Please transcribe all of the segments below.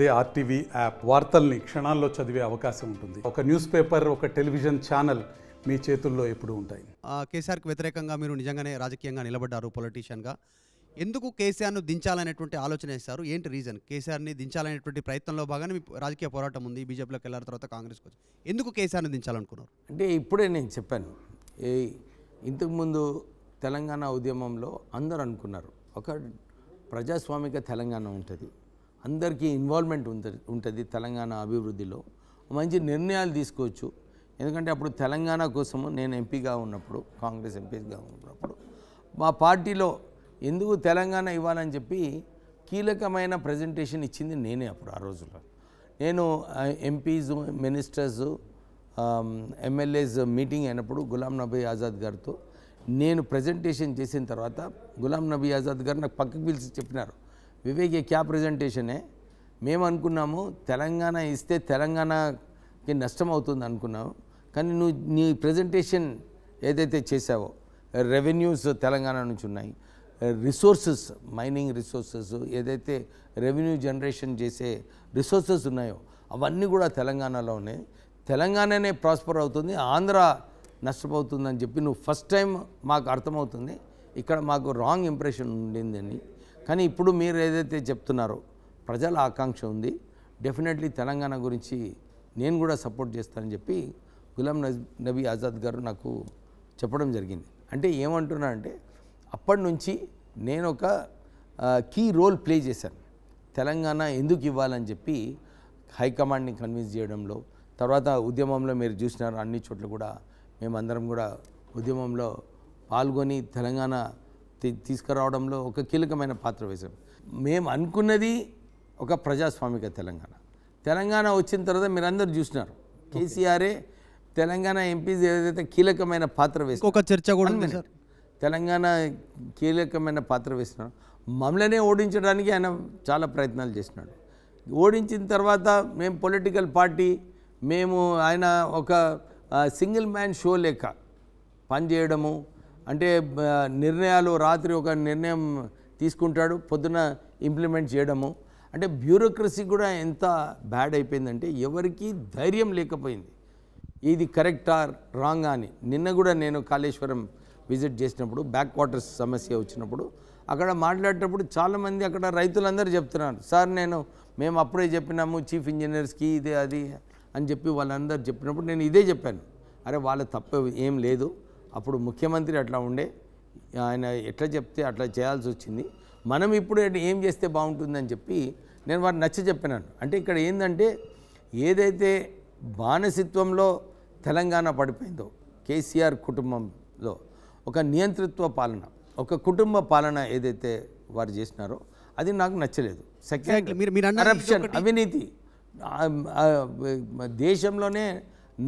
అదే RTV app వార్తల్ని క్షణాల్లో చదివే అవకాశం ఉంటుంది ఒక న్యూస్ పేపర్ ఒక టెలివిజన్ ఛానల్ మీ చేతుల్లో ఎప్పుడు ఉంటాయి కేసీఆర్కి వ్యతిరేకంగా మీరు నిజంగానే రాజకీయంగా నిలబడ్డారు పొలిటీషియన్గా ఎందుకు కేసీఆర్ను దించాలనేటువంటి ఆలోచన చేస్తారు ఏంటి రీజన్ కేసీఆర్ని దించాలనేటువంటి ప్రయత్నంలో భాగంగా మీ రాజకీయ పోరాటం ఉంది బీజేపీలోకి వెళ్ళిన తర్వాత కాంగ్రెస్కి వచ్చి ఎందుకు కేసీఆర్ని దించాలనుకున్నారు అంటే ఇప్పుడే నేను చెప్పాను ఏ ఇంతకుముందు తెలంగాణ ఉద్యమంలో అందరూ అనుకున్నారు ఒక ప్రజాస్వామిక తెలంగాణ ఉంటుంది అందరికీ ఇన్వాల్వ్మెంట్ ఉంటుంది తెలంగాణ అభివృద్ధిలో మంచి నిర్ణయాలు తీసుకోవచ్చు ఎందుకంటే అప్పుడు తెలంగాణ కోసము నేను ఎంపీగా ఉన్నప్పుడు కాంగ్రెస్ ఎంపీగా ఉన్నప్పుడు మా పార్టీలో ఎందుకు తెలంగాణ ఇవ్వాలని చెప్పి కీలకమైన ప్రజెంటేషన్ ఇచ్చింది నేనే అప్పుడు ఆ రోజుల్లో నేను ఎంపీస్ మినిస్టర్స్ ఎమ్మెల్యేస్ మీటింగ్ అయినప్పుడు గులాం నబీ ఆజాద్ గారితో నేను ప్రజెంటేషన్ చేసిన తర్వాత గులాం నబీ ఆజాద్ గారు నాకు పక్కకు పిలిచి చెప్పినారు వివేక్ క్యా ప్రజెంటేషనే మేము అనుకున్నాము తెలంగాణ ఇస్తే తెలంగాణకి నష్టం అవుతుంది అనుకున్నాము కానీ నువ్వు నీ ప్రజెంటేషన్ ఏదైతే చేసావో రెవెన్యూస్ తెలంగాణ నుంచి ఉన్నాయి రిసోర్సెస్ మైనింగ్ రిసోర్సెస్ ఏదైతే రెవెన్యూ జనరేషన్ చేసే రిసోర్సెస్ ఉన్నాయో అవన్నీ కూడా తెలంగాణలోనే తెలంగాణనే ప్రాస్పర్ అవుతుంది ఆంధ్ర నష్టపోతుందని చెప్పి నువ్వు ఫస్ట్ టైం మాకు అర్థమవుతుంది ఇక్కడ మాకు రాంగ్ ఇంప్రెషన్ ఉండిందని కానీ ఇప్పుడు మీరు ఏదైతే చెప్తున్నారో ప్రజల ఆకాంక్ష ఉంది డెఫినెట్లీ తెలంగాణ గురించి నేను కూడా సపోర్ట్ చేస్తానని చెప్పి గులాం నబీ ఆజాద్ గారు నాకు చెప్పడం జరిగింది అంటే ఏమంటున్నా అంటే అప్పటి నుంచి నేను ఒక కీ రోల్ ప్లే చేశాను తెలంగాణ ఎందుకు ఇవ్వాలని చెప్పి హైకమాండ్ని కన్విన్స్ చేయడంలో తర్వాత ఉద్యమంలో మీరు చూసినారు అన్ని చోట్ల కూడా మేమందరం కూడా ఉద్యమంలో పాల్గొని తెలంగాణ తీసుకురావడంలో ఒక కీలకమైన పాత్ర వేశాం మేము అనుకున్నది ఒక ప్రజాస్వామిక తెలంగాణ తెలంగాణ వచ్చిన తర్వాత మీరందరూ చూసినారు కేసీఆరే తెలంగాణ ఎంపీస్ ఏదైతే కీలకమైన పాత్ర వేసి ఒక చర్చ కూడా తెలంగాణ కీలకమైన పాత్ర వేసినాడు మమ్మల్నే ఓడించడానికి ఆయన చాలా ప్రయత్నాలు చేసినాడు ఓడించిన తర్వాత మేము పొలిటికల్ పార్టీ మేము ఆయన ఒక సింగిల్ మ్యాన్ షో లెక్క పనిచేయడము అంటే నిర్ణయాలు రాత్రి ఒక నిర్ణయం తీసుకుంటాడు పొద్దున ఇంప్లిమెంట్ చేయడము అంటే బ్యూరోక్రసీ కూడా ఎంత బ్యాడ్ అయిపోయిందంటే ఎవరికీ ధైర్యం లేకపోయింది ఇది కరెక్టా రాంగ్ అని నిన్న కూడా నేను కాళేశ్వరం విజిట్ చేసినప్పుడు బ్యాక్ వాటర్స్ సమస్య వచ్చినప్పుడు అక్కడ మాట్లాడేటప్పుడు చాలామంది అక్కడ రైతులందరూ చెప్తున్నారు సార్ నేను మేము అప్పుడే చెప్పినాము చీఫ్ ఇంజనీర్స్కి ఇది అది అని చెప్పి వాళ్ళందరూ చెప్పినప్పుడు నేను ఇదే చెప్పాను అరే వాళ్ళ తప్ప ఏం లేదు అప్పుడు ముఖ్యమంత్రి అట్లా ఉండే ఆయన ఎట్లా చెప్తే అట్లా చేయాల్సి వచ్చింది మనం ఇప్పుడు ఏం చేస్తే బాగుంటుందని చెప్పి నేను వారు నచ్చ చెప్పినాను అంటే ఇక్కడ ఏంటంటే ఏదైతే బానిసత్వంలో తెలంగాణ పడిపోయిందో కేసీఆర్ కుటుంబంలో ఒక నియంతృత్వ పాలన ఒక కుటుంబ పాలన ఏదైతే వారు చేసినారో అది నాకు నచ్చలేదు సెకండ్ కరప్షన్ అవినీతి దేశంలోనే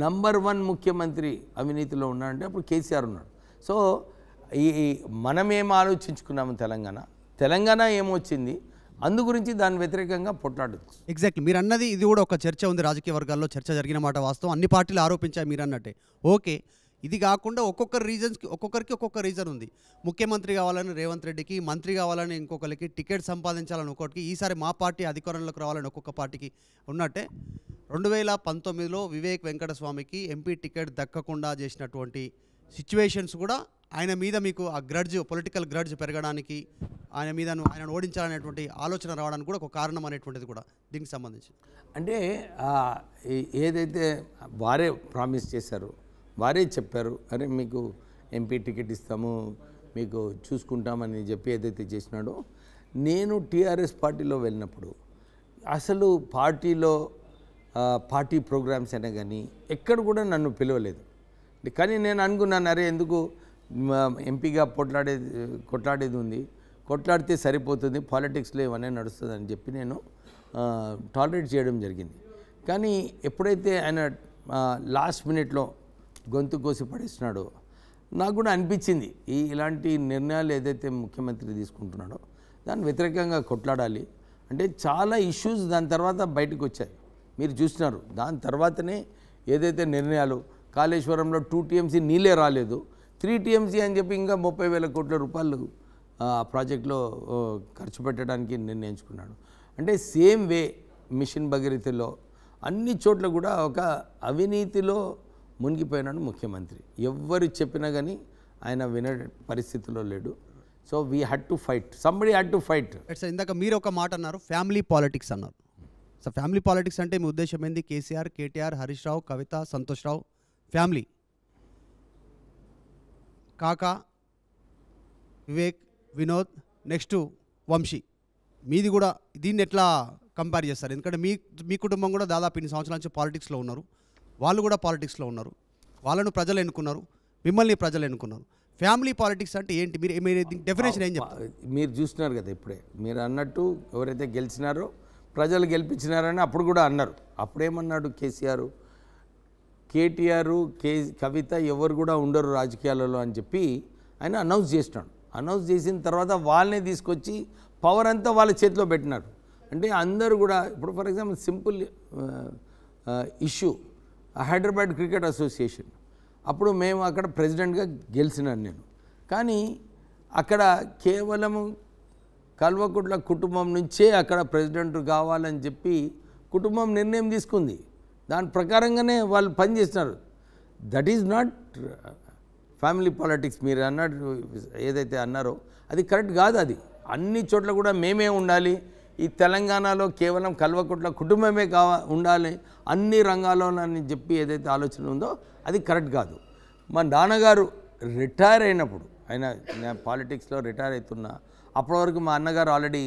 నంబర్ వన్ ముఖ్యమంత్రి అవినీతిలో ఉన్నాడంటే అప్పుడు కేసీఆర్ ఉన్నాడు సో ఈ ఏం ఆలోచించుకున్నాము తెలంగాణ తెలంగాణ ఏమొచ్చింది అందు గురించి దాని వ్యతిరేకంగా పోట్లాడచ్చు ఎగ్జాక్ట్లీ మీరు అన్నది ఇది కూడా ఒక చర్చ ఉంది రాజకీయ వర్గాల్లో చర్చ జరిగిన మాట వాస్తవం అన్ని పార్టీలు ఆరోపించాయి మీరు అన్నట్టే ఓకే ఇది కాకుండా ఒక్కొక్క రీజన్స్కి ఒక్కొక్కరికి ఒక్కొక్క రీజన్ ఉంది ముఖ్యమంత్రి కావాలని రేవంత్ రెడ్డికి మంత్రి కావాలని ఇంకొకరికి టికెట్ సంపాదించాలని ఒక్కొక్కటికి ఈసారి మా పార్టీ అధికారంలోకి రావాలని ఒక్కొక్క పార్టీకి ఉన్నట్టే రెండు వేల పంతొమ్మిదిలో వివేక్ వెంకటస్వామికి ఎంపీ టికెట్ దక్కకుండా చేసినటువంటి సిచ్యువేషన్స్ కూడా ఆయన మీద మీకు ఆ గ్రడ్జ్ పొలిటికల్ గ్రడ్జ్ పెరగడానికి ఆయన మీద ఆయన ఓడించాలనేటువంటి ఆలోచన రావడానికి కూడా ఒక కారణం అనేటువంటిది కూడా దీనికి సంబంధించి అంటే ఏదైతే వారే ప్రామిస్ చేశారు వారే చెప్పారు అరే మీకు ఎంపీ టికెట్ ఇస్తాము మీకు చూసుకుంటామని చెప్పి ఏదైతే చేసినాడో నేను టీఆర్ఎస్ పార్టీలో వెళ్ళినప్పుడు అసలు పార్టీలో పార్టీ ప్రోగ్రామ్స్ అయినా కానీ ఎక్కడ కూడా నన్ను పిలవలేదు కానీ నేను అనుకున్నాను అరే ఎందుకు ఎంపీగా పోట్లాడే కొట్లాడేది ఉంది కొట్లాడితే సరిపోతుంది పాలిటిక్స్లో నడుస్తుంది నడుస్తుందని చెప్పి నేను టాలరేట్ చేయడం జరిగింది కానీ ఎప్పుడైతే ఆయన లాస్ట్ మినిట్లో గొంతు కోసి పడేస్తున్నాడో నాకు కూడా అనిపించింది ఈ ఇలాంటి నిర్ణయాలు ఏదైతే ముఖ్యమంత్రి తీసుకుంటున్నాడో దాన్ని వ్యతిరేకంగా కొట్లాడాలి అంటే చాలా ఇష్యూస్ దాని తర్వాత బయటకు వచ్చాయి మీరు చూస్తున్నారు దాని తర్వాతనే ఏదైతే నిర్ణయాలు కాళేశ్వరంలో టూ టీఎంసీ నీళ్ళే రాలేదు త్రీ టీఎంసీ అని చెప్పి ఇంకా ముప్పై వేల కోట్ల రూపాయలు ఆ ప్రాజెక్ట్లో ఖర్చు పెట్టడానికి నిర్ణయించుకున్నాడు అంటే సేమ్ వే మిషన్ భగీరథలో అన్ని చోట్ల కూడా ఒక అవినీతిలో మునిగిపోయినాడు ముఖ్యమంత్రి ఎవరు చెప్పినా కానీ ఆయన వినే పరిస్థితిలో లేడు so we had to fight somebody had to fight sir ఇందాక మీరు ఒక మాట అన్నారు ఫ్యామిలీ పాలిటిక్స్ అన్నారు సో ఫ్యామిలీ పాలిటిక్స్ అంటే మీ ఉద్దేశం ఏంది కేసీఆర్ కేటీఆర్ హరీష్ రావు కవిత సంతోష్ రావు ఫ్యామిలీ కాకా వివేక్ వినోద్ నెక్స్ట్ వంశీ మీది కూడా దీన్ని ఎట్లా కంపేర్ చేస్తారు ఎందుకంటే మీ మీ కుటుంబం కూడా దాదాపు ఇన్ని సంవత్సరాల నుంచి పాలిటిక్స్లో ఉన్నారు వాళ్ళు కూడా పాలిటిక్స్లో ఉన్నారు వాళ్ళను ప్రజలు ఎన్నుకున్నారు మిమ్మల్ని ప్రజలు ఎన్నుకున్నారు ఫ్యామిలీ పాలిటిక్స్ అంటే ఏంటి మీరు డెఫినేషన్ ఏం చెప్తారు మీరు చూస్తున్నారు కదా ఇప్పుడే మీరు అన్నట్టు ఎవరైతే గెలిచినారో ప్రజలు గెలిపించినారని అప్పుడు కూడా అన్నారు అప్పుడేమన్నాడు కేసీఆర్ కేటీఆర్ కే కవిత ఎవరు కూడా ఉండరు రాజకీయాలలో అని చెప్పి ఆయన అనౌన్స్ చేసినాడు అనౌన్స్ చేసిన తర్వాత వాళ్ళనే తీసుకొచ్చి పవర్ అంతా వాళ్ళ చేతిలో పెట్టినారు అంటే అందరూ కూడా ఇప్పుడు for example simple issue Hyderabad cricket association అప్పుడు మేము అక్కడ ప్రెసిడెంట్గా గెలిచినాను నేను కానీ అక్కడ కేవలం కల్వకుట్ల కుటుంబం నుంచే అక్కడ ప్రెసిడెంట్ కావాలని చెప్పి కుటుంబం నిర్ణయం తీసుకుంది దాని ప్రకారంగానే వాళ్ళు పనిచేస్తున్నారు that is not family politics మీరు అన్నట్టు ఏదైతే అన్నారో అది కరెక్ట్ కాదు అది అన్ని చోట్ల కూడా మేమే ఉండాలి ఈ తెలంగాణలో కేవలం కల్వకుట్ల కుటుంబమే కావా ఉండాలి అన్ని రంగాల్లోనని చెప్పి ఏదైతే ఆలోచన ఉందో అది కరెక్ట్ కాదు మా నాన్నగారు రిటైర్ అయినప్పుడు ఆయన నేను పాలిటిక్స్లో రిటైర్ అవుతున్నా అప్పటి వరకు మా అన్నగారు ఆల్రెడీ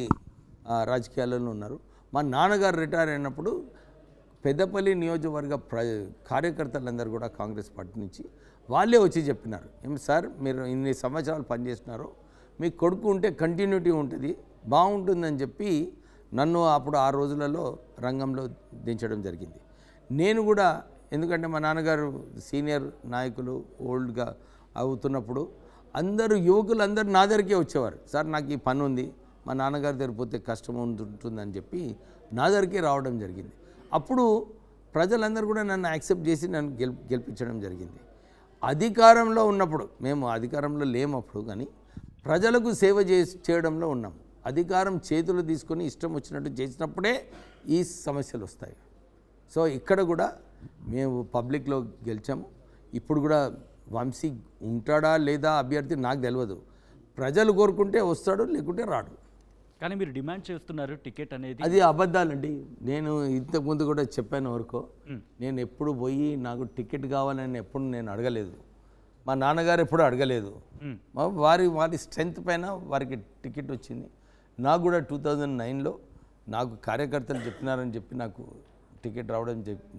రాజకీయాలలో ఉన్నారు మా నాన్నగారు రిటైర్ అయినప్పుడు పెద్దపల్లి నియోజకవర్గ ప్ర కార్యకర్తలందరూ కూడా కాంగ్రెస్ పార్టీ నుంచి వాళ్ళే వచ్చి చెప్పినారు ఏమి సార్ మీరు ఇన్ని సంవత్సరాలు పనిచేస్తున్నారు మీ కొడుకు ఉంటే కంటిన్యూటీ ఉంటుంది బాగుంటుందని చెప్పి నన్ను అప్పుడు ఆ రోజులలో రంగంలో దించడం జరిగింది నేను కూడా ఎందుకంటే మా నాన్నగారు సీనియర్ నాయకులు ఓల్డ్గా అవుతున్నప్పుడు అందరూ యువకులు అందరూ నా దగ్గరికే వచ్చేవారు సార్ నాకు ఈ పని ఉంది మా నాన్నగారి దగ్గర పోతే కష్టం ఉంటుందని చెప్పి నా దగ్గరికే రావడం జరిగింది అప్పుడు ప్రజలందరూ కూడా నన్ను యాక్సెప్ట్ చేసి నన్ను గెల్ గెలిపించడం జరిగింది అధికారంలో ఉన్నప్పుడు మేము అధికారంలో లేమప్పుడు కానీ ప్రజలకు సేవ చేయడంలో ఉన్నాం అధికారం చేతులు తీసుకొని ఇష్టం వచ్చినట్టు చేసినప్పుడే ఈ సమస్యలు వస్తాయి సో ఇక్కడ కూడా మేము పబ్లిక్లో గెలిచాము ఇప్పుడు కూడా వంశీ ఉంటాడా లేదా అభ్యర్థి నాకు తెలియదు ప్రజలు కోరుకుంటే వస్తాడు లేకుంటే రాడు కానీ మీరు డిమాండ్ చేస్తున్నారు టికెట్ అనేది అది అబద్ధాలండి నేను ఇంతకుముందు కూడా చెప్పాను వరకు నేను ఎప్పుడు పోయి నాకు టికెట్ కావాలని ఎప్పుడు నేను అడగలేదు మా నాన్నగారు ఎప్పుడు అడగలేదు వారి వారి స్ట్రెంగ్త్ పైన వారికి టికెట్ వచ్చింది నాకు కూడా టూ థౌజండ్ నైన్లో నాకు కార్యకర్తలు చెప్పినారని చెప్పి నాకు టికెట్ రావడం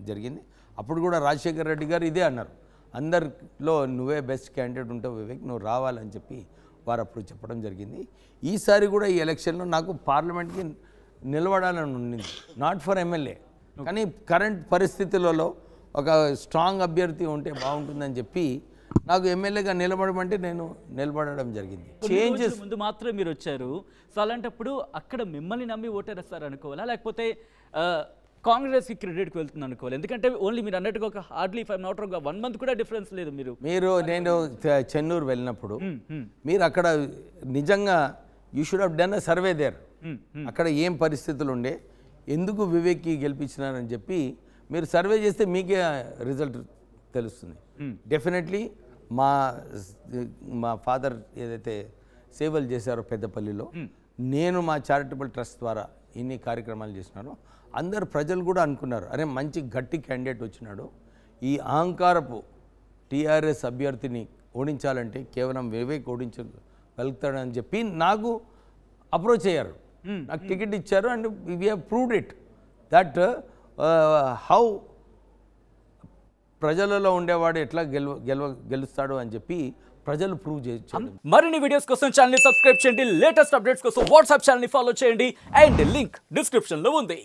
జరిగింది అప్పుడు కూడా రాజశేఖర్ రెడ్డి గారు ఇదే అన్నారు అందరిలో నువ్వే బెస్ట్ క్యాండిడేట్ ఉంటావు వివేక్ నువ్వు రావాలని చెప్పి వారు అప్పుడు చెప్పడం జరిగింది ఈసారి కూడా ఈ ఎలక్షన్లో నాకు పార్లమెంట్కి నిలబడాలని ఉండింది నాట్ ఫర్ ఎమ్మెల్యే కానీ కరెంట్ పరిస్థితులలో ఒక స్ట్రాంగ్ అభ్యర్థి ఉంటే బాగుంటుందని చెప్పి నాకు ఎమ్మెల్యేగా నిలబడమంటే నేను నిలబడడం జరిగింది చేంజెస్ ముందు మాత్రం మీరు వచ్చారు సో అలాంటప్పుడు అక్కడ మిమ్మల్ని నమ్మి ఓటేస్తారు అనుకోవాలా లేకపోతే కాంగ్రెస్కి క్రెడిట్కి వెళ్తుంది అనుకోవాలి ఎందుకంటే ఓన్లీ మీరు అన్నట్టుగా ఒక హార్డ్లీ ఫైవ్ నాట్ ఒక వన్ మంత్ కూడా డిఫరెన్స్ లేదు మీరు మీరు నేను చెన్నూరు వెళ్ళినప్పుడు మీరు అక్కడ నిజంగా you should have done a survey there అక్కడ ఏం పరిస్థితులు ఉండే ఎందుకు వివేక్కి గెలిపించినారని చెప్పి మీరు సర్వే చేస్తే మీకే రిజల్ట్ తెలుస్తుంది డెఫినెట్లీ hmm. మా మా ఫాదర్ ఏదైతే సేవలు చేశారో పెద్దపల్లిలో hmm. నేను మా చారిటబుల్ ట్రస్ట్ ద్వారా ఇన్ని కార్యక్రమాలు చేసినాను అందరు ప్రజలు కూడా అనుకున్నారు అరే మంచి గట్టి క్యాండిడేట్ వచ్చినాడు ఈ అహంకారపు టీఆర్ఎస్ అభ్యర్థిని ఓడించాలంటే కేవలం వివేక్ ఓడించగలుగుతాడని చెప్పి నాకు అప్రోచ్ అయ్యారు hmm. నాకు టికెట్ ఇచ్చారు and we have proved it that how ప్రజలలో ఉండేవాడు ఎట్లా గెలువ గెలువ గెలుస్తాడు అని చెప్పి ప్రజలు ప్రూవ్ చేయొచ్చు మరిన్ని వీడియోస్ కోసం ఛానల్ సబ్స్క్రైబ్ చేయండి లేటెస్ట్ అప్డేట్స్ కోసం వాట్సాప్ ఛానల్ని ఫాలో చేయండి అండ్ లింక్ డిస్క్రిప్షన్లో ఉంది